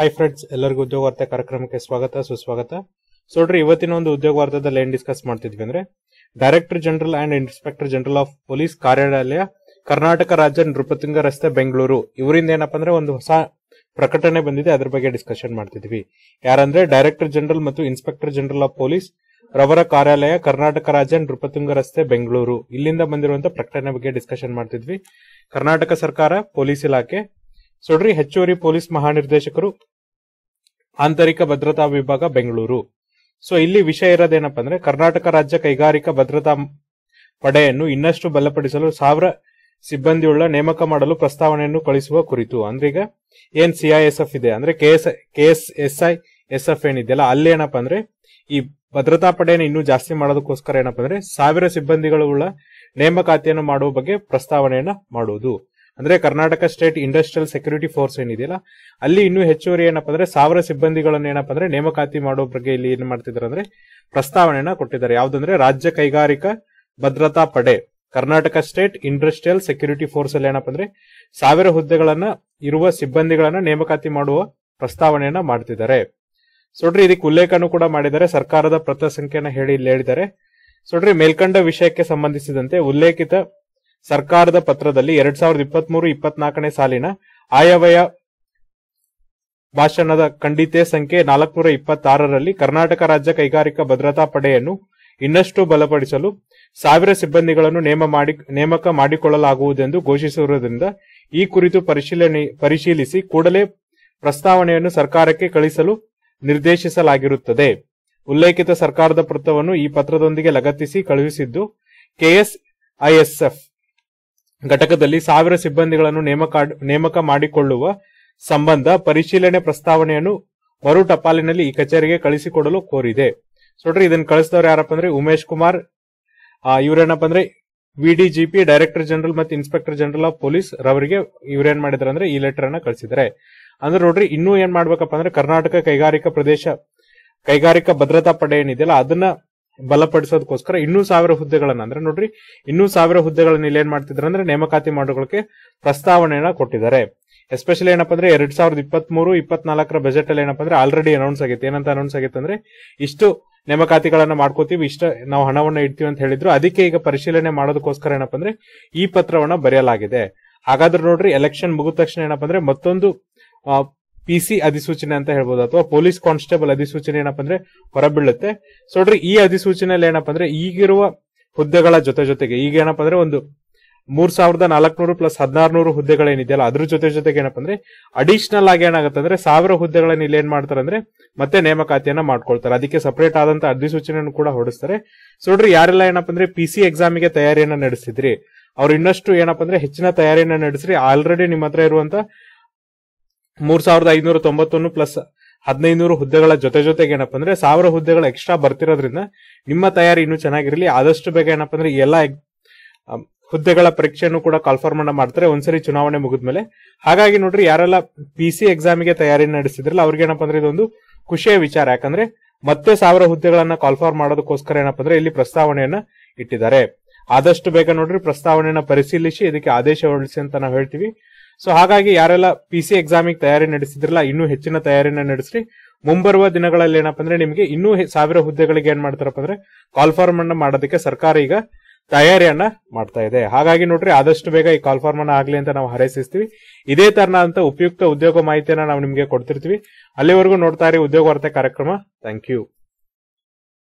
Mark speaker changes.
Speaker 1: hi friends ಎಲ್ಲರಿಗೂ ಉದ್ಯೋಗ ವಾರ್ತೆ ಕಾರ್ಯಕ್ರಮಕ್ಕೆ ಸ್ವಾಗತ ಸುಸ್ವಾಗತ ನೋಡ್ರಿ ಇವತ್ತಿನ ಒಂದು ಉದ್ಯೋಗ ವಾರ್ತದಲ್ಲಿ ಏನ್ ಡಿಸ್ಕಸ್ ಮಾಡ್ತಿದ್ವಿ ಅಂದ್ರೆ director general and inspector general of police ಕಾರ್ಯಾಲಯ ಕರ್ನಾಟಕ ರಾಜ್ಯ ನೃಪತುಂಗ ರಸ್ತೆ ಬೆಂಗಳೂರು ಇವರಿಂದ ಏನಪ್ಪಾ ಅಂದ್ರೆ ಒಂದು ಹೊಸ ಪ್ರಕಟಣೆ ಬಂದಿದೆ ಅದ್ರ ಬಗ್ಗೆ ಡಿಸ್ಕಷನ್ ಮಾಡ್ತಿದ್ವಿ ಯಾರಂದ್ರೆ ಡೈರೆಕ್ಟರ್ ಜನರಲ್ ಮತ್ತು ಇನ್ಸ್ಪೆಕ್ಟರ್ ಜನರಲ್ ಆಫ್ ಪೊಲೀಸ್ ರವರ ಕಾರ್ಯಾಲಯ ಕರ್ನಾಟಕ ರಾಜ್ಯ ನೃಪತುಂಗ ರಸ್ತೆ ಬೆಂಗಳೂರು ಇಲ್ಲಿಂದ ಬಂದಿರುವಂತಹ ಪ್ರಕಟಣೆ ಬಗ್ಗೆ ಡಿಸ್ಕಷನ್ ಮಾಡ್ತಿದ್ವಿ ಕರ್ನಾಟಕ ಸರ್ಕಾರ ಪೊಲೀಸ್ ಇಲಾಖೆ ಸುಡ್ರಿ ಹೆಚ್ಚುವರಿ ಪೊಲೀಸ್ ಮಹಾನಿರ್ದೇಶಕರು ಆಂತರಿಕ ಭದ್ರತಾ ವಿಭಾಗ ಬೆಂಗಳೂರು ಸೊ ಇಲ್ಲಿ ವಿಷಯ ಇರೋದೇನಪ್ಪ ಅಂದ್ರೆ ಕರ್ನಾಟಕ ರಾಜ್ಯ ಕೈಗಾರಿಕಾ ಭದ್ರತಾ ಪಡೆಯನ್ನು ಇನ್ನಷ್ಟು ಬಲಪಡಿಸಲು ಸಾವಿರ ಸಿಬ್ಬಂದಿಯುಳ್ಳ ನೇಮಕ ಮಾಡಲು ಪ್ರಸ್ತಾವನೆಯನ್ನು ಕಳಿಸುವ ಕುರಿತು ಅಂದ್ರೆ ಈಗ ಏನ್ ಸಿಐಎಸ್ಎಫ್ ಇದೆ ಅಂದ್ರೆ KS K S I S F ಏನಿದೆಯಲ್ಲ ಅಲ್ಲಿ ಏನಪ್ಪ ಅಂದ್ರೆ ಈ ಭದ್ರತಾ ಪಡೆಯನ್ನು ಇನ್ನೂ ಜಾಸ್ತಿ ಮಾಡೋದಕ್ಕೋಸ್ಕರ ಏನಪ್ಪ ಅಂದ್ರೆ ಸಾವಿರ ಸಿಬ್ಬಂದಿಗಳು ಉಳ್ಳ ನೇಮಕಾತಿಯನ್ನು ಮಾಡುವ ಬಗ್ಗೆ ಪ್ರಸ್ತಾವನೆಯನ್ನ ಮಾಡುವುದು ಅಂದ್ರೆ Karnataka state industrial security force ಏನಿದೆಯಲ್ಲ ಅಲ್ಲಿ ಇನ್ನೂ ಹೆಚ್ಚುವರಿ ಏನಪ್ಪ ಅಂದ್ರೆ ಸಾವಿರ ಸಿಬ್ಬಂದಿಗಳನ್ನು ಏನಪ್ಪ ಅಂದ್ರೆ ನೇಮಕಾತಿ ಮಾಡೋ ಬಗ್ಗೆ ಇಲ್ಲಿ ಏನ್ ಮಾಡ್ತಿದ್ದಾರೆ ಅಂದ್ರೆ ಪ್ರಸ್ತಾವನೆಯನ್ನ ಕೊಟ್ಟಿದ್ದಾರೆ ಯಾವ್ದಂದ್ರೆ ರಾಜ್ಯ ಕೈಗಾರಿಕಾ ಭದ್ರತಾ ಪಡೆ Karnataka state industrial security force ಅಲ್ಲಿ ಏನಪ್ಪ ಅಂದ್ರೆ ಸಾವಿರ ಹುದ್ದೆಗಳನ್ನ ಇರುವ ಸಿಬ್ಬಂದಿಗಳನ್ನ ನೇಮಕಾತಿ ಮಾಡುವ ಪ್ರಸ್ತಾವನೆಯನ್ನ ಮಾಡ್ತಿದ್ದಾರೆ ಸೊಡ್ರಿ ಇದಕ್ಕೆ ಉಲ್ಲೇಖನೂ ಕೂಡ ಮಾಡಿದ್ದಾರೆ ಸರ್ಕಾರದ ಪತ್ರ ಸಂಖ್ಯೆಯನ್ನು ಹೇಳಿ ಇಲ್ಲಿ ಹೇಳಿದ್ದಾರೆ ಸೊಡ್ರಿ ಮೇಲ್ಕಂಡ ವಿಷಯಕ್ಕೆ ಸಂಬಂಧಿಸಿದಂತೆ ಉಲ್ಲೇಖಿತ ಸರ್ಕಾರದ ಪತ್ರದಲ್ಲಿ ಎರಡ್ ಸಾವಿರದ ಇಪ್ಪತ್ತ್ ಮೂರು ಇಪ್ಪತ್ನಾಲ್ಕನೇ ಸಾಲಿನ ಆಯವ್ಯಯ ಭಾಷಣದ ಖಂಡಿತೆ ಸಂಖ್ಯೆ ನಾಲ್ಕುನೂರ ಇಪ್ಪತ್ತಾರರಲ್ಲಿ ಕರ್ನಾಟಕ ರಾಜ್ಯ ಕೈಗಾರಿಕಾ ಭದ್ರತಾ ಪಡೆಯನ್ನು ಇನ್ನಷ್ಟು ಬಲಪಡಿಸಲು ಸಾವಿರ ಸಿಬ್ಬಂದಿಗಳನ್ನು ನೇಮ ಮಾಡಿ ನೇಮಕ ಮಾಡಿಕೊಳ್ಳಲಾಗುವುದೆಂದು ಘೋಷಿಸಿರುವುದರಿಂದ ಈ ಕುರಿತು ಪರಿಶೀಲನೆ ಪರಿಶೀಲಿಸಿ ಕೂಡಲೇ ಪ್ರಸ್ತಾವನೆಯನ್ನು ಸರ್ಕಾರಕ್ಕೆ ಕಳಿಸಲು ನಿರ್ದೇಶಿಸಲಾಗಿರುತ್ತದೆ ಉಲ್ಲೇಖಿತ ಸರ್ಕಾರದ ವೃತ್ತವನ್ನು ಈ ಪತ್ರದೊಂದಿಗೆ ಲಗತ್ತಿಸಿ ಕಳುಹಿಸಿದ್ದು ಕೆಎಸ್ಐಎಸ್ಎಫ್ ಘಟಕದಲ್ಲಿ ಸಾವಿರ ಸಿಬ್ಬಂದಿಗಳನ್ನು ನೇಮಕ ನೇಮಕ ಮಾಡಿಕೊಳ್ಳುವ ಸಂಬಂಧ ಪರಿಶೀಲನೆ ಪ್ರಸ್ತಾವನೆಯನ್ನು ಮರು ಟಪಾಲಿನಲ್ಲಿ ಈ ಕಚೇರಿಗೆ ಕಳಿಸಿಕೊಡಲು ಕೋರಿದೆ ನೋಡ್ರಿ ಇದನ್ನ ಕಳಿಸಿದವರು ಯಾರಪ್ಪ ಅಂದ್ರೆ ಉಮೇಶ್ ಕುಮಾರ್ ಇವರೇನಪ್ಪ ಅಂದ್ರೆ ವಿಡಿಜಿಪಿ ಡೈರೆಕ್ಟರ್ ಜನರಲ್ ಮತ್ತು ಇನ್ಸ್ಪೆಕ್ಟರ್ ಜನರಲ್ ಆಫ್ ಪೊಲೀಸ್ ರವರಿಗೆ ಇವರೇನ್ ಮಾಡಿದಾರೆ ಅಂದ್ರೆ ಈ ಲೆಟರ್ ಅನ್ನ ಕಳಿಸಿದ್ದಾರೆ ಅಂದ್ರೆ ನೋಡ್ರಿ ಇನ್ನೂ ಏನ್ ಮಾಡ್ಬೇಕಪ್ಪ ಅಂದ್ರೆ ಕರ್ನಾಟಕ ಕೈಗಾರಿಕಾ ಪ್ರದೇಶ ಕೈಗಾರಿಕಾ ಭದ್ರತಾ ಪಡೆ ಏನಿದೆಯಲ್ಲ ಅದನ್ನ ಬಲಪಡಿಸೋದಕ್ಕೋಸ್ಕರ ಇನ್ನೂ ಸಾವಿರ ಹುದ್ದೆಗಳನ್ನ ಅಂದ್ರೆ ನೋಡ್ರಿ ಇನ್ನೂ ಸಾವಿರ ಹುದ್ದೆಗಳನ್ನ ಇಲ್ಲಿ ಏನ್ ಮಾಡ್ತಿದ್ರು ಅಂದ್ರೆ ನೇಮಕಾತಿ ಮಾಡೋಕೆ ಪ್ರಸ್ತಾವನೆಯನ್ನ ಕೊಟ್ಟಿದ್ದಾರೆ ಎಸ್ಪೆಷಲಿ ಏನಪ್ಪ ಅಂದ್ರೆ ಎರಡ್ ಸಾವಿರದ ಇಪ್ಪತ್ಮೂರು ಇಪ್ಪತ್ನಾಲ್ಕರ ಬಜೆಟ್ ಅಲ್ಲಿ ಏನಪ್ಪ ಅಂದ್ರೆ ಆಲ್ರೆಡಿ ಅನೌನ್ಸ್ ಆಗಿತ್ತು ಏನಂತ ಅನೌನ್ಸ್ ಆಗಿತ್ತು ಅಂದ್ರೆ ಇಷ್ಟು ನೇಮಕಾತಿಗಳನ್ನ ಮಾಡ್ಕೋತೀವಿ ಇಷ್ಟ ನಾವು ಹಣವನ್ನ ಇಡ್ತೀವಿ ಅಂತ ಹೇಳಿದ್ರು ಅದಕ್ಕೆ ಈಗ ಪರಿಶೀಲನೆ ಮಾಡೋದಕ್ಕೋಸ್ಕರ ಏನಪ್ಪ ಅಂದ್ರೆ ಈ ಪತ್ರವನ್ನ ಬರೆಯಲಾಗಿದೆ ಹಾಗಾದ್ರೆ ನೋಡ್ರಿ ಎಲೆಕ್ಷನ್ ಮುಗಿದ ತಕ್ಷಣ ಏನಪ್ಪ ಅಂದ್ರೆ ಮತ್ತೊಂದು ಪಿಸಿ ಅಧಿಸೂಚನೆ ಅಂತ ಹೇಳ್ಬೋದು ಅಥವಾ ಪೊಲೀಸ್ ಕಾನ್ಸ್ಟೇಬಲ್ ಅಧಿಸೂಚನೆ ಏನಪ್ಪ ಅಂದ್ರೆ ಹೊರಬೀಳುತ್ತೆ ಸೊ ನೋಡ್ರಿ ಈ ಅಧಿಸೂಚನೆಯಲ್ಲಿ ಏನಪ್ಪ ಅಂದ್ರೆ ಈಗಿರುವ ಹುದ್ದೆಗಳ ಜೊತೆ ಜೊತೆಗೆ ಈಗ ಏನಪ್ಪಾ ಅಂದ್ರೆ ಒಂದು ಮೂರ್ ಸಾವಿರದ ನಾಲ್ಕನೂರು ಪ್ಲಸ್ ಹದಿನಾರು ಹುದ್ದೆಗಳೇನಿದೆಯಲ್ಲ ಅದ್ರ ಜೊತೆ ಜೊತೆಗೆ ಏನಪ್ಪ ಅಂದ್ರೆ ಅಡಿಷನಲ್ ಆಗಿ ಏನಾಗುತ್ತೆ ಅಂದ್ರೆ ಸಾವಿರ ಹುದ್ದೆಗಳನ್ನ ಇಲ್ಲಿ ಏನ್ ಮಾಡ್ತಾರೆ ಅಂದ್ರೆ ಮತ್ತೆ ನೇಮಕಾತಿಯನ್ನ ಮಾಡ್ಕೊಳ್ತಾರೆ ಅದಕ್ಕೆ ಸಪರೇಟ್ ಆದಂತ ಅಧಿಸೂಚನೆಯನ್ನು ಕೂಡ ಹೊಡಿಸ್ತಾರೆ ಸೊ ನೋಡ್ರಿ ಯಾರೆಲ್ಲ ಏನಪ್ಪ ಅಂದ್ರೆ ಪಿ ಸಿ ಎಕ್ಸಾಮಿಗೆ ತಯಾರಿಯನ್ನ ನಡೆಸಿದ್ರಿ ಅವ್ರು ಇನ್ನಷ್ಟು ಏನಪ್ಪ ಅಂದ್ರೆ ಹೆಚ್ಚಿನ ತಯಾರಿಯನ್ನ ನಡೆಸ್ರಿ ಆಲ್ರೆಡಿ ನಿಮ್ಮ ಹತ್ರ ಇರುವಂತ ಮೂರ್ ಸಾವಿರದ ಐನೂರ ತೊಂಬತ್ತೊಂದು ಪ್ಲಸ್ ಹದಿನೈದು ಹುದ್ದೆಗಳ ಜೊತೆ ಜೊತೆಗೆ ಏನಪ್ಪ ಅಂದ್ರೆ ಸಾವಿರ ಹುದ್ದೆಗಳ ಎಕ್ಸ್ಟ್ರಾ ಬರ್ತಿರೋದ್ರಿಂದ ನಿಮ್ಮ ತಯಾರಿ ಇನ್ನೂ ಚೆನ್ನಾಗಿರಲಿ ಆದಷ್ಟು ಬೇಗ ಏನಪ್ಪ ಅಂದ್ರೆ ಎಲ್ಲ ಹುದ್ದೆಗಳ ಪರೀಕ್ಷೆಯನ್ನು ಕೂಡ ಕಾಲ್ಫಾರ್ಮ್ ಅನ್ನ ಮಾಡ್ತಾರೆ ಒಂದ್ಸರಿ ಚುನಾವಣೆ ಮುಗಿದ್ಮೇಲೆ ಹಾಗಾಗಿ ನೋಡ್ರಿ ಯಾರೆಲ್ಲ ಪಿ ಸಿ ಎಕ್ಸಾಮಿಗೆ ತಯಾರಿ ನಡೆಸಿದ್ರಲ್ಲ ಅವ್ರಿಗೆ ಏನಪ್ಪ ಅಂದ್ರೆ ಇದೊಂದು ಖುಷಿಯ ವಿಚಾರ ಯಾಕಂದ್ರೆ ಮತ್ತೆ ಸಾವಿರ ಹುದ್ದೆಗಳನ್ನ ಕಾಲ್ಫಾರ್ಮ್ ಮಾಡೋದಕ್ಕೋಸ್ಕರ ಏನಪ್ಪ ಅಂದ್ರೆ ಇಲ್ಲಿ ಪ್ರಸ್ತಾವನೆಯನ್ನ ಇಟ್ಟಿದ್ದಾರೆ ಆದಷ್ಟು ಬೇಗ ನೋಡ್ರಿ ಪ್ರಸ್ತಾವನೆಯನ್ನ ಪರಿಶೀಲಿಸಿ ಇದಕ್ಕೆ ಆದೇಶ ಹೊರಡಿಸಿ ಅಂತ ನಾವು ಹೇಳ್ತೀವಿ ಸೊ ಹಾಗಾಗಿ ಯಾರೆಲ್ಲ ಪಿ ಸಿ ಎಕ್ಸಾಮಿಗೆ ತಯಾರಿ ನಡೆಸಿದ್ರಲ್ಲ ಇನ್ನೂ ಹೆಚ್ಚಿನ ತಯಾರಿನ ನಡೆಸ್ರಿ ಮುಂಬರುವ ದಿನಗಳಲ್ಲಿ ಏನಪ್ಪ ಅಂದ್ರೆ ನಿಮಗೆ ಇನ್ನೂ ಸಾವಿರ ಹುದ್ದೆಗಳಿಗೆ ಏನ್ ಮಾಡ್ತಾರಪ್ಪ ಅಂದ್ರೆ ಕಾಲ್ ಫಾರ್ಮ್ ಅನ್ನ ಮಾಡೋದಕ್ಕೆ ಸರ್ಕಾರ ಈಗ ತಯಾರಿಯನ್ನ ಮಾಡ್ತಾ ಇದೆ ಹಾಗಾಗಿ ನೋಡ್ರಿ ಆದಷ್ಟು ಬೇಗ ಈ ಕಾಲ್ ಫಾರ್ಮ್ ಅನ್ನ ಆಗ್ಲಿ ಅಂತ ನಾವು ಹರೈಸಿಸ್ತೀವಿ ಇದೇ ತರನಾದಂತ ಉಪಯುಕ್ತ ಉದ್ಯೋಗ ಮಾಹಿತಿಯನ್ನ ನಾವು ನಿಮಗೆ ಕೊಡ್ತಿರ್ತೀವಿ ಅಲ್ಲಿವರೆಗೂ ನೋಡ್ತಾ ಇರಿ ಉದ್ಯೋಗ ವಾರ್ತೆ ಕಾರ್ಯಕ್ರಮ ಥ್ಯಾಂಕ್ ಯು